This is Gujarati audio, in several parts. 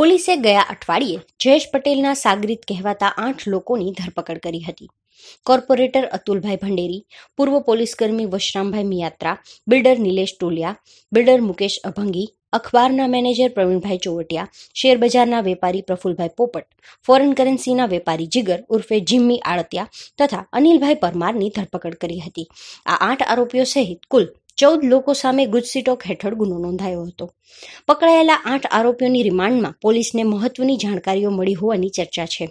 પોલીસે ગયા અઠવાડિયે જયેશ પટેલના સાગરીત કહેવાતા આઠ લોકોની ધરપકડ કરી હતી કોર્પોરેટર અતુલભાઈ ભંડેરી પૂર્વ પોલીસકર્મી વશરામભાઈ મિયાત્રા બિલ્ડર નિલેશ ટોલિયા બિલ્ડર મુકેશ અભંગી અખબારના મેનેજર પ્રવીણભાઈ ચોવટિયા શેરબજારના વેપારી પ્રફુલભાઈ પોપટ ફોરેન કરન્સીના વેપારી જીગર ઉર્ફે જિમ્મી આળતિયા તથા અનિલભાઈ પરમારની ધરપકડ કરી હતી આ આઠ આરોપીઓ સહિત કુલ ચૌદ લોકો સામે ગુજસીટોક હેઠળ ગુનો નોંધાયો હતો પકડાયેલા આઠ આરોપીઓની રિમાન્ડમાં પોલીસને મહત્વની જાણકારીઓ મળી હોવાની ચર્ચા છે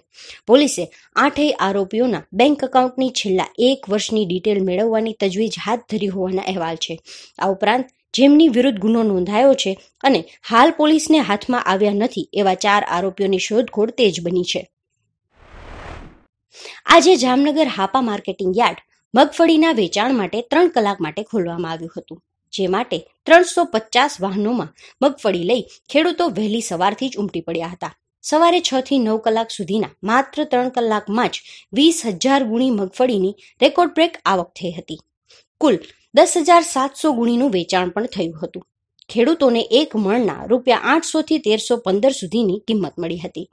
પોલીસે આઠેય આરોપીઓના બેંક એકાઉન્ટની છેલ્લા એક વર્ષની ડિટેલ મેળવવાની તજવીજ હાથ ધરી હોવાના અહેવાલ છે આ ઉપરાંત જેમની વિરુદ્ધ ગુનો નોંધાયો છે અને હાલ પોલીસને હાથમાં આવ્યા નથી એવા ચાર આરોપીઓની શોધખોળ તેજ બની છે આજે જામનગર હાપા માર્કેટિંગ યાર્ડ મગફળીના વેચાણ માટે ત્રણ કલાક માટે ખોલવામાં આવ્યું હતું જે માટે ત્રણસો પચાસ વાહનોમાં મગફળી લઈ ખેડૂતો વહેલી સવારથી જ ઉમટી પડ્યા હતા સવારે છ થી નવ કલાક સુધીના માત્ર ત્રણ કલાકમાં જ વીસ હજાર ગુણી મગફળીની રેકોર્ડ બ્રેક આવક થઈ હતી કુલ દસ હજાર સાતસો ગુણીનું વેચાણ પણ થયું હતું ખેડૂતોને એક મણના રૂપિયા આઠસોથી તેરસો પંદર સુધીની કિંમત મળી હતી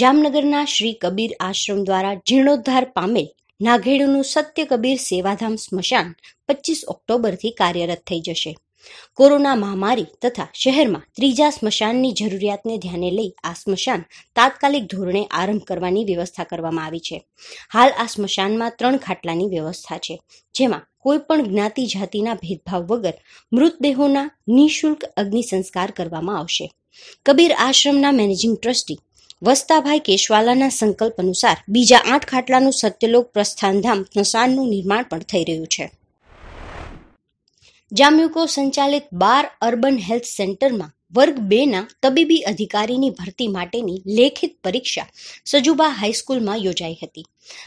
જામનગરના શ્રી કબીર આશ્રમ દ્વારા જીર્ણોદ્ધાર પામેલ નાઘેડુનું સત્ય કબીર સેવાધામ સ્મશાન પચીસ ઓક્ટોબરથી કાર્યરત થઈ જશે કોરોના મહામારી તથા શહેરમાં ત્રીજા સ્મશાનની જરૂરિયાતને ધ્યાને લઈ આ સ્મશાન તાત્કાલિક ધોરણે આરંભ કરવાની વ્યવસ્થા કરવામાં આવી છે હાલ આ સ્મશાનમાં ત્રણ ખાટલાની વ્યવસ્થા છે જેમાં કોઈપણ જ્ઞાતિ જાતિના ભેદભાવ વગર મૃતદેહોના નિઃશુલ્ક અગ્નિ સંસ્કાર કરવામાં આવશે કબીર આશ્રમના મેનેજિંગ ટ્રસ્ટી વસ્તાભાઈ કેશવાલાના સંકલ્પ અનુસાર બીજા આઠ ખાટલાનું સત્યલોક પ્રસ્થાનધામ સ્મશાનનું નિર્માણ પણ થઈ રહ્યું છે જામ્યુકો સંચાલિત બાર અર્બન હેલ્થ સેન્ટરમાં વર્ગ બેના તબીબી અધિકારીની ભરતી માટેની લેખિત પરીક્ષા સજુબા હાઈસ્કૂલમાં યોજાઈ હતી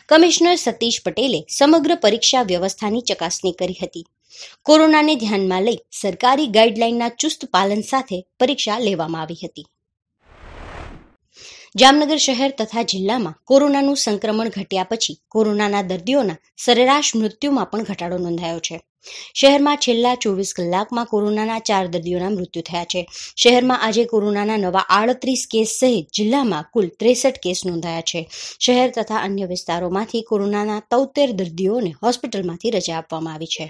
કમિશનર સતીશ પટેલે સમગ્ર પરીક્ષા વ્યવસ્થાની ચકાસણી કરી હતી કોરોનાને ધ્યાનમાં લઈ સરકારી ગાઈડલાઈનના ચુસ્ત પાલન સાથે પરીક્ષા લેવામાં આવી હતી જામનગર શહેર તથા જિલ્લામાં કોરોનાનું સંક્રમણ ઘટ્યા પછી કોરોનાના દર્દીઓના સરેરાશ મૃત્યુમાં પણ ઘટાડો નોંધાયો છે શહેરમાં છેલ્લા ચોવીસ કલાકમાં કોરોનાના ચાર દર્દીઓના મૃત્યુ થયા છે શહેરમાં આજે કોરોનાના નવા આડત્રીસ કેસ સહિત જિલ્લામાં કુલ ત્રેસઠ કેસ નોંધાયા છે શહેર તથા અન્ય વિસ્તારોમાંથી કોરોનાના તોતેર દર્દીઓને હોસ્પિટલમાંથી રજા આપવામાં આવી છે